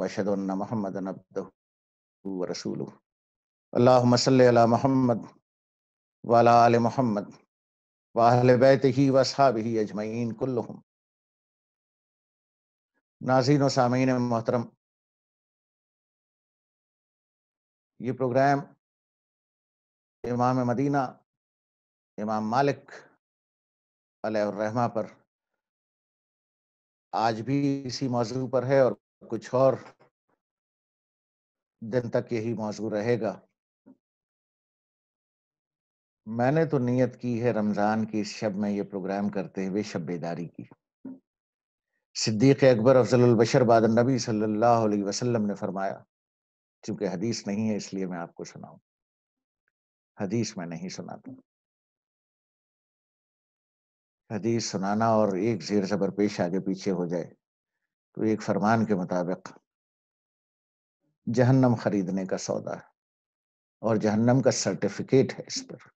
वशद महमद रसूल अल्लाम सल महमद वाला आल महमद वाहल बैत ही वसाब ही अजमैन कुल्लुम नाजीन सामीन मोहतरम ये प्रोग्राम इमाम मदीना इमाम मालिक अलहमा पर आज भी इसी मौजू पर है और कुछ और दिन तक यही मौजू रहेगा मैंने तो नियत की है रमज़ान के इस शब में ये प्रोग्राम करते हुए शब बेदारी की सिद्दीक अकबर अफजलबशर बाद नबी सल्लल्लाहु अलैहि वसल्लम ने फरमाया चूंकि हदीस नहीं है इसलिए मैं आपको सुनाऊ हदीस मैं नहीं सुनाता हदीस सुनाना और एक जेर जबर पेश आगे पीछे हो जाए तो एक फरमान के मुताबिक जहन्नम खरीदने का सौदा और जहन्नम का सर्टिफिकेट है इस पर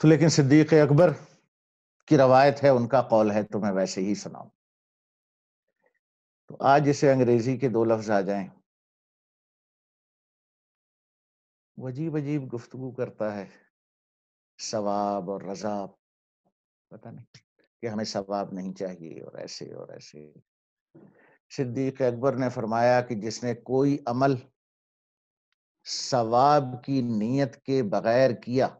तो लेकिन सिद्दीक अकबर की रवायत है उनका कौल है तो मैं वैसे ही सुनाऊ तो आज इसे अंग्रेजी के दो लफ्ज आ जाएं वजीब अजीब अजीब गुफ्तगु करता है सवाब और रजाब पता नहीं कि हमें सवाब नहीं चाहिए और ऐसे और ऐसे सिद्दीक अकबर ने फरमाया कि जिसने कोई अमल सवाब की नीयत के बगैर किया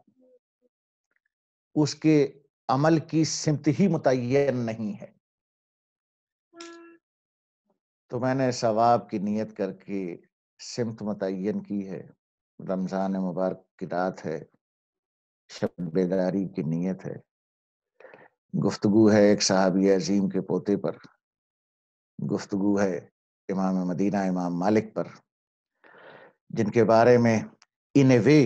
उसके अमल की सिमत ही मुतन नहीं है तो मैंने सवाब की नीयत करके सिमत मुतन की है रमज़ान मुबारक की रात है शब बेदारी की नीयत है गुफ्तु है एक सहाबी अजीम के पोते पर गुफ्तु है इमाम मदीना इमाम मालिक पर जिनके बारे में इन ए वे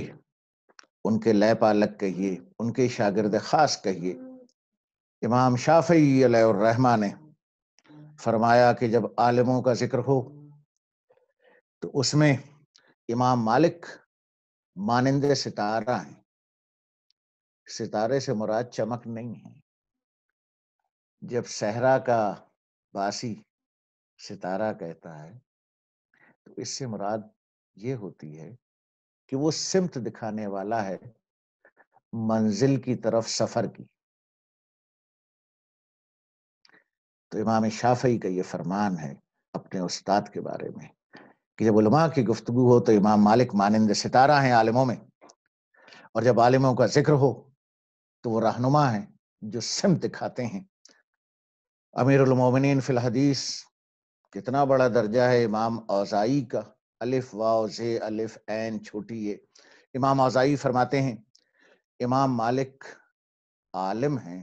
उनके लय पालक कहिए उनके शागिर्द खास कहिए इमाम शाफी रहमा ने फरमाया कि जब आलमों का जिक्र हो तो उसमें इमाम मालिक मानंदे सितारा हैं सितारे से मुराद चमक नहीं है जब सहरा का बासी सितारा कहता है तो इससे मुराद ये होती है कि वो सिमत दिखाने वाला है मंजिल की तरफ सफर की तो इमाम शाफी का ये फरमान है अपने उस्ताद के बारे में कि जब उलमा की गुफ्तगु हो तो इमाम मालिक मानंद सितारा हैं आलिमों में और जब आलिमों का जिक्र हो तो वो रहनुमा है जो सिमत दिखाते हैं अमीर फिल फ़िलहदीस कितना बड़ा दर्जा है इमाम औज़ाई का अलिफ वाओ जे अलिफ एन छोटी ये इमाम औज़ाई फरमाते हैं इमाम मालिक आलिम हैं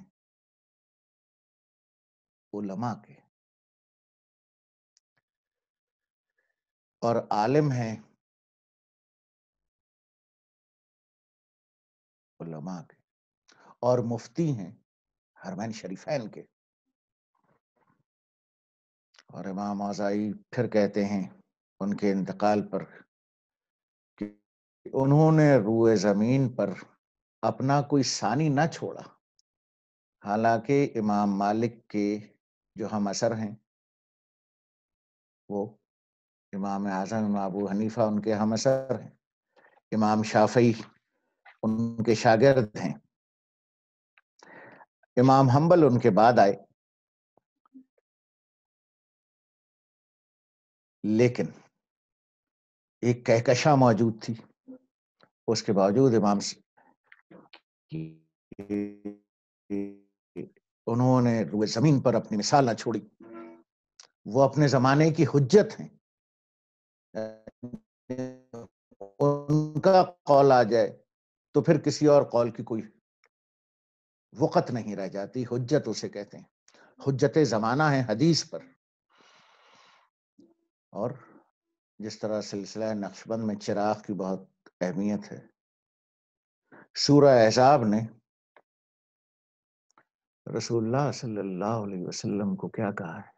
उलमा के और आलिम हैं उलमा के और मुफ्ती हैं हरमैन शरीफैन के और इमाम आज़ाई फिर कहते हैं उनके इंतकाल पर कि उन्होंने रूए ज़मीन पर अपना कोई सानी न छोड़ा हालांकि इमाम मालिक के जो हम असर हैं वो इमाम आजम इमाम अबू हनीफा उनके हम असर हैं इमाम शाफी उनके शागिर्द हैं इमाम हम्बल उनके बाद आए लेकिन एक कहकशा मौजूद थी उसके बावजूद इमाम उन्होंने रुए जमीन पर अपनी मिसाल ना छोड़ी वो अपने जमाने की हुज्जत हैं उनका कौल आ जाए तो फिर किसी और कौल की कोई वक़्त नहीं रह जाती हुज्जत उसे कहते हैं हुज्जत ज़माना है हदीस पर और जिस तरह सिलसिला नक्शबंद में चिराग की बहुत अहमियत है सूरह एजाब ने रसूलुल्लाह सल्लल्लाहु अलैहि वसल्लम को क्या कहा है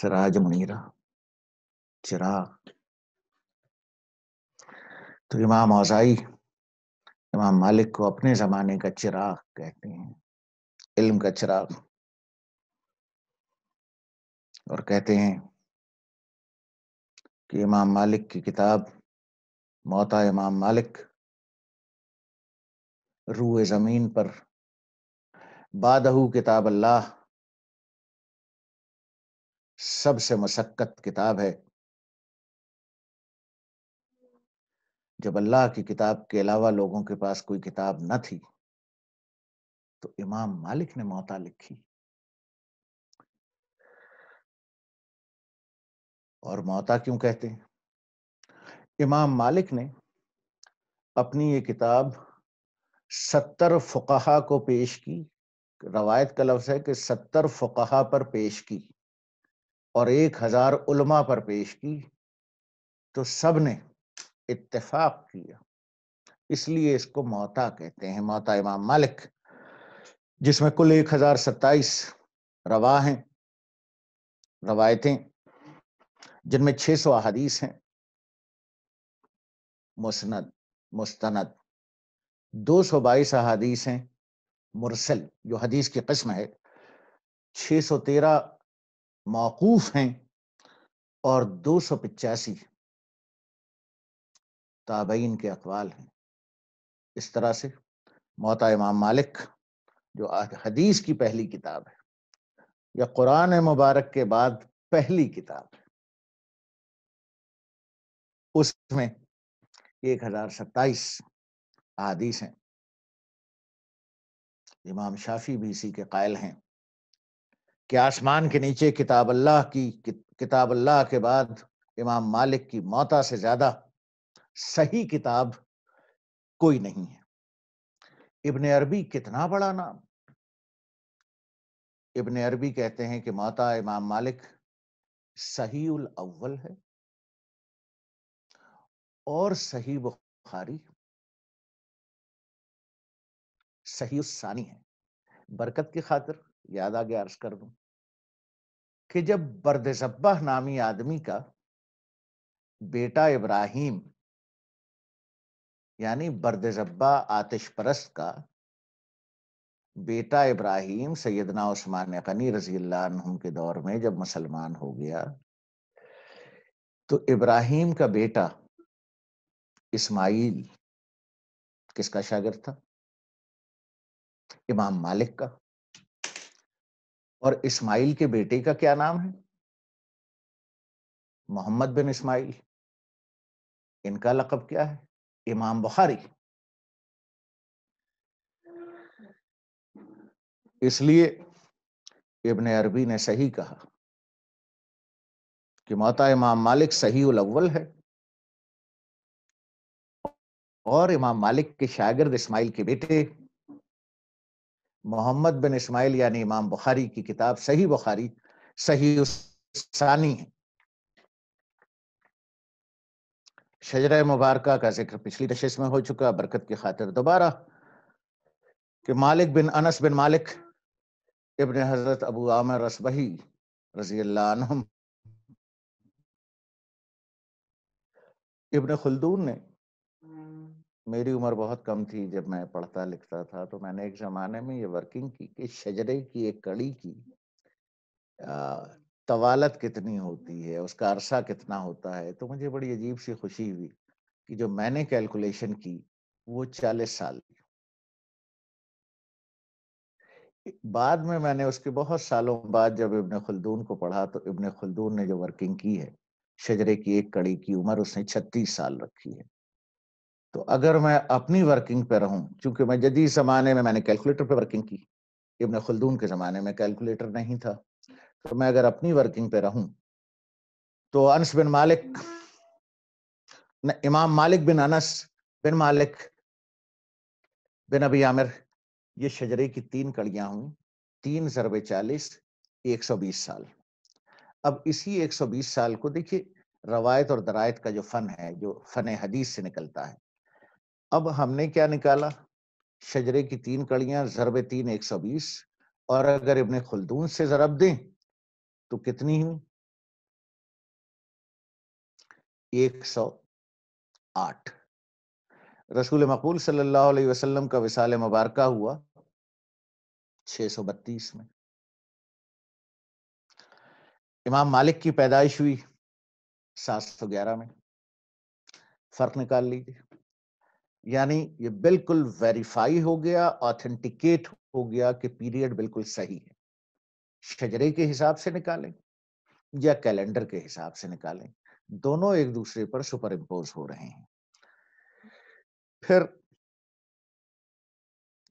सराज मुनीरा चिराग तो इमाम औजाई इमाम मालिक को अपने ज़माने का चिराग कहते हैं इल्म का चिराग और कहते हैं कि इमाम मालिक की किताब मौता इमाम मालिक रूए ज़मीन पर बादहू किताब अल्लाह सबसे मशक्क़त किताब है जब अल्लाह की किताब के अलावा लोगों के पास कोई किताब न थी तो इमाम मालिक ने मौता लिखी और मोता क्यों कहते हैं इमाम मालिक ने अपनी ये किताब सत्तर फुकाहा को पेश की रवायत का लफ्ज है कि सत्तर फुकाहा पर पेश की और एक हजार उलमा पर पेश की तो सब ने इतफाक किया इसलिए इसको मौता कहते हैं मौता इमाम मालिक जिसमें कुल एक हजार सत्ताईस रवा हैं रवायतें जिनमें 600 सौ अदीस हैं मुस्ंद मुस्तनद 222 सौ बाईस अहादीस हैं मुरसल जो हदीस की कस्म है 613 सौ तेरह मौकूफ हैं और दो सौ पचासी ताबईन के अकवाल हैं इस तरह से मौत इमाम मालिक जो हदीस की पहली किताब है या कुरान मुबारक के बाद पहली किताब है उसमें एक हजार सत्ताईस आदिस हैं इमाम शाफी भी इसी के कायल हैं कि आसमान के नीचे किताब अल्लाह की किताब अल्लाह के बाद इमाम मालिक की मौता से ज्यादा सही किताब कोई नहीं है इबन अरबी कितना बड़ा नाम इबन अरबी कहते हैं कि मौता इमाम मालिक सही उल अव्वल है और सही बुखारी सही उसानी है बरकत की खातिर याद आगे अर्ज कर दू कि जब बरदजब्बा नामी आदमी का बेटा इब्राहिम यानी बरदजब्बा आतिश परस्त का बेटा इब्राहिम सैदना उस्मान कनी रजी के दौर में जब मुसलमान हो गया तो इब्राहिम का बेटा इस्माइल किसका शागिर था इमाम मालिक का और इस्माइल के बेटे का क्या नाम है मोहम्मद बिन इस्माइल इनका लकब क्या है इमाम बुखारी इसलिए इबन अरबी ने सही कहा कि माता इमाम मालिक सही उल अव्वल है और इमाम मालिक के शागिर्द इस्माइल के बेटे मोहम्मद बिन इस्माइल यानी इमाम बुखारी की किताब सही बुखारी सही उसानी है शजर मुबारक का जिक्र पिछली नशिश में हो चुका बरकत की खातिर दोबारा कि मालिक बिन अनस बिन मालिक इबन हजरत अबू आमिर रसबही रजी अल्लाह इबन खुलदून ने मेरी उम्र बहुत कम थी जब मैं पढ़ता लिखता था तो मैंने एक ज़माने में ये वर्किंग की कि शजरे की एक कड़ी की तवालत कितनी होती है उसका अरसा कितना होता है तो मुझे बड़ी अजीब सी खुशी हुई कि जो मैंने कैलकुलेशन की वो चालीस साल बाद में मैंने उसके बहुत सालों बाद जब इब्ने खुलदून को पढ़ा तो इब्ने खुलदून ने जो वर्किंग की है शजरे की एक कड़ी की उम्र उसने छत्तीस साल रखी है तो अगर मैं अपनी वर्किंग पे रहूं क्योंकि मैं जदी जमाने में मैंने कैलकुलेटर पे वर्किंग की इबन खुलदून के ज़माने में कैलकुलेटर नहीं था तो मैं अगर अपनी वर्किंग पे रहूं तो अनस बिन मालिक इमाम मालिक बिन अनस बिन मालिक बिन अबी आमिर ये शजरे की तीन कड़ियां हुई तीन जरबे चालीस एक सौ बीस साल अब इसी एक सौ बीस साल को देखिए रवायत और दरायत का जो फ़न है जो फ़न हदीस से निकलता है अब हमने क्या निकाला शजरे की तीन कड़ियां जरब तीन एक सौ बीस और अगर इबन खुलदून से जरब दें तो कितनी हुई एक सौ आठ रसूल मकबूल सल्लल्लाहु अलैहि वसल्लम का विसाल मुबारक हुआ सौ बत्तीस में इमाम मालिक की पैदाइश हुई सात सौ ग्यारह में फर्क निकाल लीजिए यानी ये बिल्कुल वेरीफाई हो गया ऑथेंटिकेट हो गया कि पीरियड बिल्कुल सही है शजरे के हिसाब से निकालें या कैलेंडर के हिसाब से निकालें दोनों एक दूसरे पर सुपर इम्पोज हो रहे हैं फिर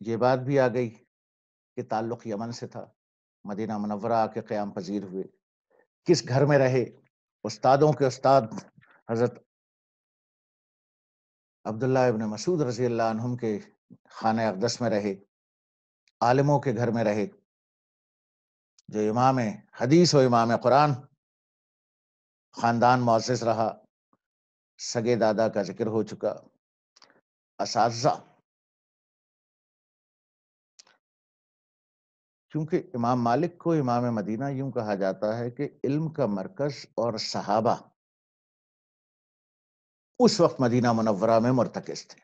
ये बात भी आ गई कि ताल्लुक यमन से था मदीना मनवरा के क्याम पजीर हुए किस घर में रहे उस्तादों के उस्ताद हजरत अब्दुल्ला इबन मसूद रजी अल्लाहम के खान अकदस में रहे आलमों के घर में रहे जो इमाम हदीस व इमाम कुरान ख़ानदान मोसस रहा सगे दादा का जिक्र हो चुका इस क्योंकि इमाम मालिक को इमाम मदीना यूं कहा जाता है कि इल्म का मरकज़ और सहाबा उस वक्त मदीना मुनवरा में मरतकज थे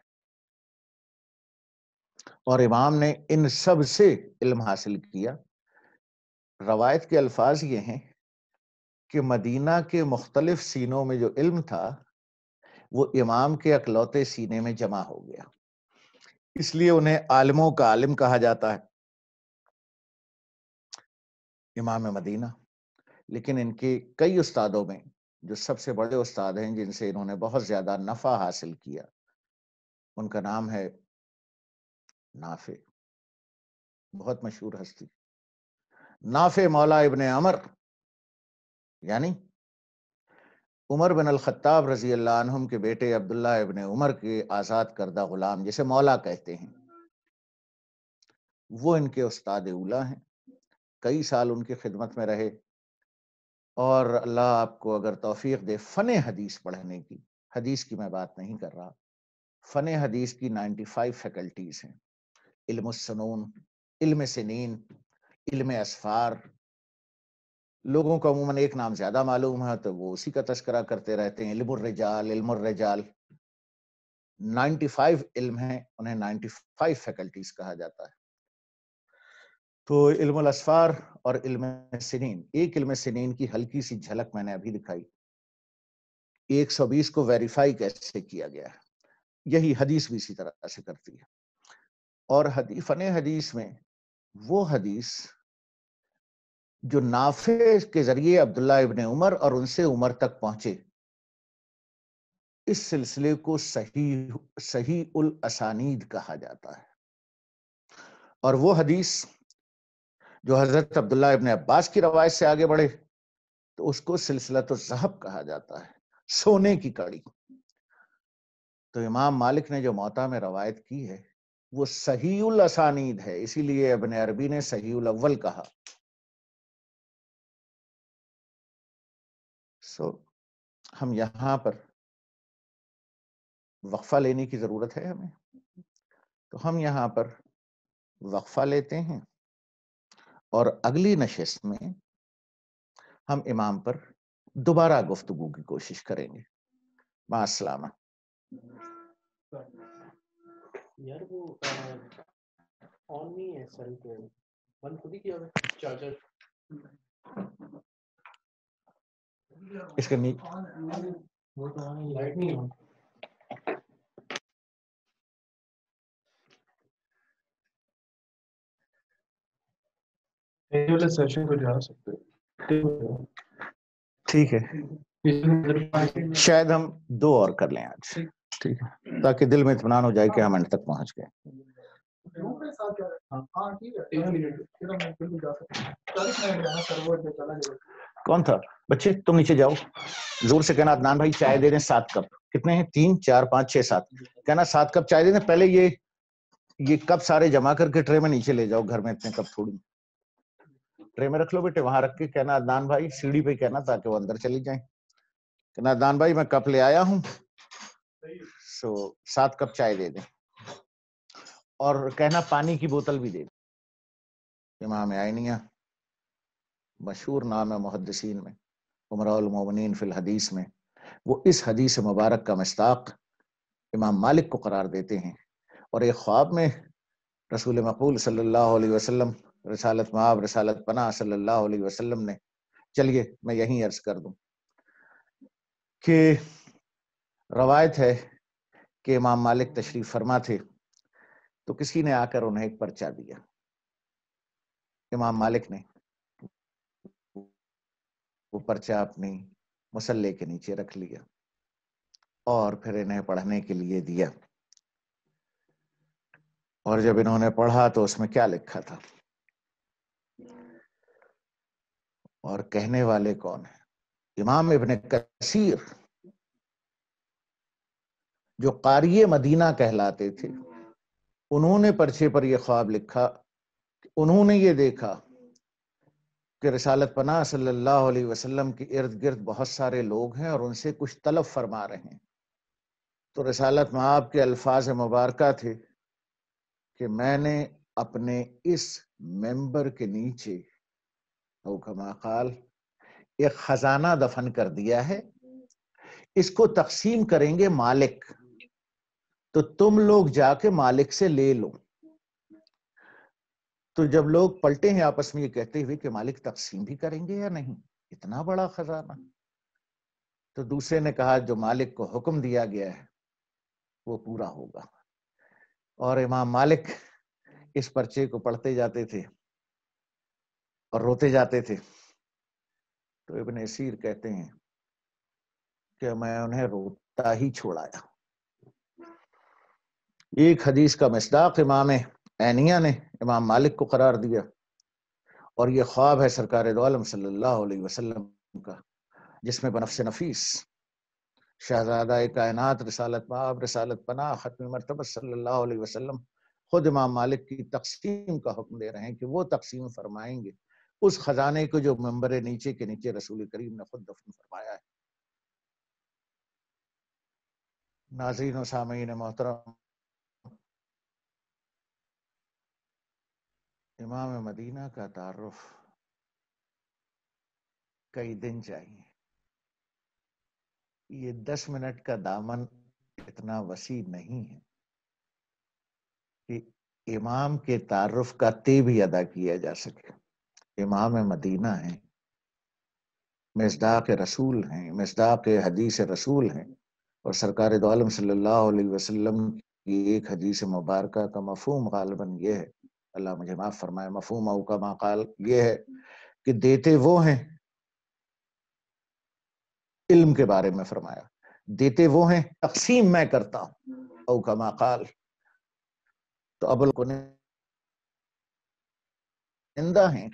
और इमाम ने इन सब से इल्म हासिल किया रवायत के अल्फाज ये हैं कि मदीना के मुख्तलिफ सीनों में जो इल्म था वो इमाम के अकलौते सीने में जमा हो गया इसलिए उन्हें आलमों का आलिम कहा जाता है इमाम मदीना लेकिन इनके कई उस्तादों में जो सबसे बड़े उस्ताद हैं जिनसे इन्होंने बहुत ज़्यादा नफ़ा हासिल किया उनका नाम है नाफे बहुत मशहूर हस्ती नाफे मौला इबन अमर यानी उमर बिन खत्ताब रजी अल्लाह के बेटे अब्दुल्ला इबन उमर के आज़ाद करदा ग़ुलाम जिसे मौला कहते हैं वो इनके उस्ताद उला हैं कई साल उनकी खिदमत में रहे और अल्लाह आपको अगर तोफीक दे फ़न हदीस पढ़ने की हदीस की मैं बात नहीं कर रहा फ़न हदीस की 95 फैकल्टीज़ हैं इल्मसनून इल्म सनीन इल्म असफ़ार लोगों को अमूमन एक नाम ज़्यादा मालूम है तो वो उसी का तस्करा करते रहते हैं इल्मरजाल इल्मरजाल 95 इल्म है उन्हें 95 फैकल्टीज़ कहा जाता है तो इल्म असफार और इल्म सिनीन एक इल्म सिनीन की हल्की सी झलक मैंने अभी दिखाई 120 को वेरीफाई कैसे किया गया है यही हदीस भी इसी तरह से करती है और हदी फन हदीस में वो हदीस जो नाफे के जरिए अब्दुल्ला इबन उमर और उनसे उमर तक पहुंचे इस सिलसिले को सही सही उल असानीद कहा जाता है और वो हदीस जो हजरत अब्दुल्ला इबन अब्बास की रवायत से आगे बढ़े तो उसको सिलसिला तो जहब कहा जाता है सोने की कड़ी तो इमाम मालिक ने जो मौता में रवायत की है वो सही असानीद है इसीलिए अबन अरबी ने सही अव्वल कहा सो हम यहां पर वक्फा लेने की जरूरत है हमें तो हम यहां पर वक्फा लेते हैं और अगली नशस्त में हम इमाम पर दोबारा गुफ्तगु की कोशिश करेंगे मासलामा यार वो ऑन नहीं है सेल पे बंद खुद ही किया है चार्जर इसका नीचे वो तो ऑन लाइट नहीं है वाले सेशन को जा सकते ठीक है शायद हम दो और कर लें आज ठीक है ताकि दिल में इतमान हो जाए कि हम एंड तक पहुंच गए कौन था बच्चे तुम नीचे जाओ जोर से कहना अदनान भाई चाय दे दें सात कप कितने हैं तीन चार पाँच छह सात कहना सात कप चाय दे दें पहले ये ये कप सारे जमा करके ट्रे में नीचे ले जाओ घर में इतने कप थोड़ी ट्रे में रख लो बेटे वहां रख के कहना अदनान भाई सीढ़ी पे कहना ताकि वो अंदर चली जाए कहना अदनान भाई मैं कप ले आया हूँ सो सात कप चाय दे दें और कहना पानी की बोतल भी दे दें इमाम आइनिया मशहूर नाम है मुहदसिन में उमरामिन फिल हदीस में वो इस हदीस मुबारक का मश्ताक इमाम मालिक को करार देते हैं और एक ख्वाब में रसूल मकबूल सल्लल्लाहु अलैहि वसल्लम रसालत माब रसालत पना सल्लल्लाहु अलैहि वसल्लम ने चलिए मैं यहीं अर्ज कर दूं कि रवायत है कि इमाम मालिक तशरीफ फरमा थे तो किसी ने आकर उन्हें एक पर्चा दिया इमाम मालिक ने वो पर्चा अपनी मसल्ले के नीचे रख लिया और फिर इन्हें पढ़ने के लिए दिया और जब इन्होंने पढ़ा तो उसमें क्या लिखा था और कहने वाले कौन है इमाम इबन कसीर जो कारी मदीना कहलाते थे उन्होंने पर्चे पर यह ख्वाब लिखा उन्होंने ये देखा कि रसालत पना सल्लल्लाहु अलैहि वसल्लम के इर्द गिर्द बहुत सारे लोग हैं और उनसे कुछ तलब फरमा रहे हैं तो रसालत में आपके अल्फाज मुबारक थे कि मैंने अपने इस मेंबर के नीचे वो एक खजाना दफन कर दिया है इसको तकसीम करेंगे मालिक तो तुम लोग जाके मालिक से ले लो तो जब लोग पलटे हैं आपस में ये कहते हुए कि मालिक तकसीम भी करेंगे या नहीं इतना बड़ा खजाना तो दूसरे ने कहा जो मालिक को हुक्म दिया गया है वो पूरा होगा और इमाम मालिक इस पर्चे को पढ़ते जाते थे और रोते जाते थे तो इबन सीर कहते हैं कि मैं उन्हें रोता ही छोड़ाया एक हदीस का मसदाक इमाम एनिया ने इमाम मालिक को करार दिया और ये ख्वाब है सरकार दोलम सल्लल्लाहु अलैहि वसल्लम का जिसमें बनफ्स नफीस शहजादा कायनात रसालत माब रसालत पना ख़त्म मरतबा सल्लल्लाहु अलैहि वसल्लम खुद इमाम मालिक की तकसीम का हुक्म दे रहे हैं कि वो तकसीम फरमाएंगे उस खजाने को जो मंबर नीचे के नीचे रसूल करीम ने खुद दफन फरमाया है नाजीन सामीन मोहतरम इमाम मदीना का तारफ कई दिन चाहिए ये दस मिनट का दामन इतना वसी नहीं है कि इमाम के तारफ का ते भी अदा किया जा सके इमाम मदीना हैं मजदाक रसूल हैं मजदाक हदीस रसूल हैं और सरकार दोम सल्लल्लाहु की एक हदीस मुबारक का मफहम गालबन ये है अल्लाह मुझे माफ़ फरमाए मफहम का माकाल ये है कि देते वो हैं इल्म के बारे में फरमाया देते वो हैं तकसीम मैं करता हूँ औ का माकाल तो अबुल को निंदा हैं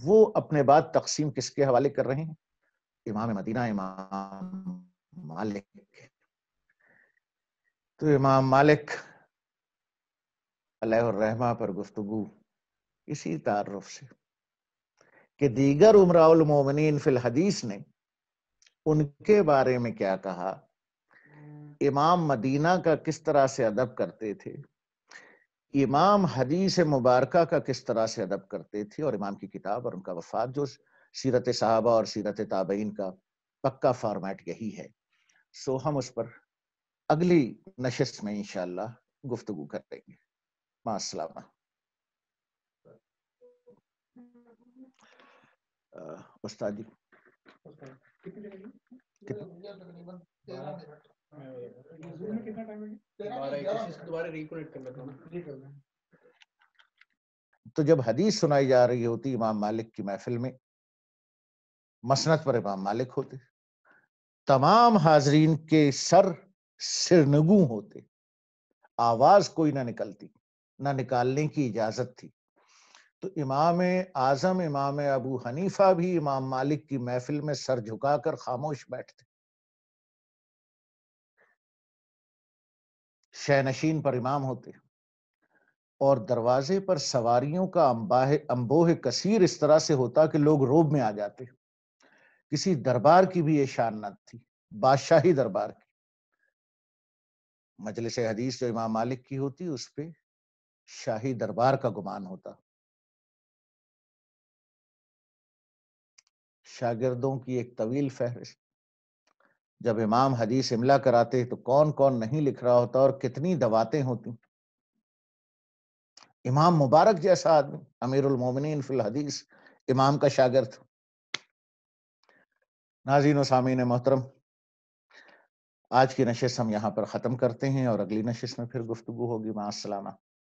वो अपने बाद तकसीम किसके हवाले कर रहे हैं इमाम मदीना इमाम मालिक तो इमाम मालिक अलहमा पर गुफ्तगु इसी तारफ से कि दीगर उमराउलमोमिन फिल हदीस ने उनके बारे में क्या कहा इमाम मदीना का किस तरह से अदब करते थे इमाम हदीस मुबारक का किस तरह से अदब करते थे और इमाम की किताब और उनका वफात जो सीरत साहबा और सीरत ताबेन का पक्का फॉर्मेट यही है सो हम उस पर अगली नशस्त में इनशाला गुफ्तु करेंगे मासलामा उस्ताद जी कितने तो, तो जब हदीस सुनाई जा रही होती इमाम मालिक की महफिल में मसनत पर इमाम मालिक होते तमाम हाजरीन के सर सिरनगु होते आवाज कोई ना निकलती ना निकालने की इजाजत थी तो इमाम आजम इमाम अबू हनीफा भी इमाम मालिक की महफिल में सर झुकाकर खामोश बैठते शहनशीन पर इमाम होते और दरवाजे पर सवारियों का अम्बाह अम्बोह कसीर इस तरह से होता कि लोग रोब में आ जाते किसी दरबार की भी ये शान न थी बादशाही दरबार की मजलिस हदीस जो इमाम मालिक की होती उस पर शाही दरबार का गुमान होता शागिर्दों की एक तवील फहरिस्त जब इमाम हदीस इमला कराते तो कौन कौन नहीं लिख रहा होता और कितनी दवातें होती इमाम मुबारक जैसा आदमी अमीरुल मोमिनीन फिल हदीस इमाम का शागिर था नाजीन सामीन मोहतरम आज की नशस्त हम यहाँ पर ख़त्म करते हैं और अगली नशस्त में फिर गुफ्तु होगी मास्लाना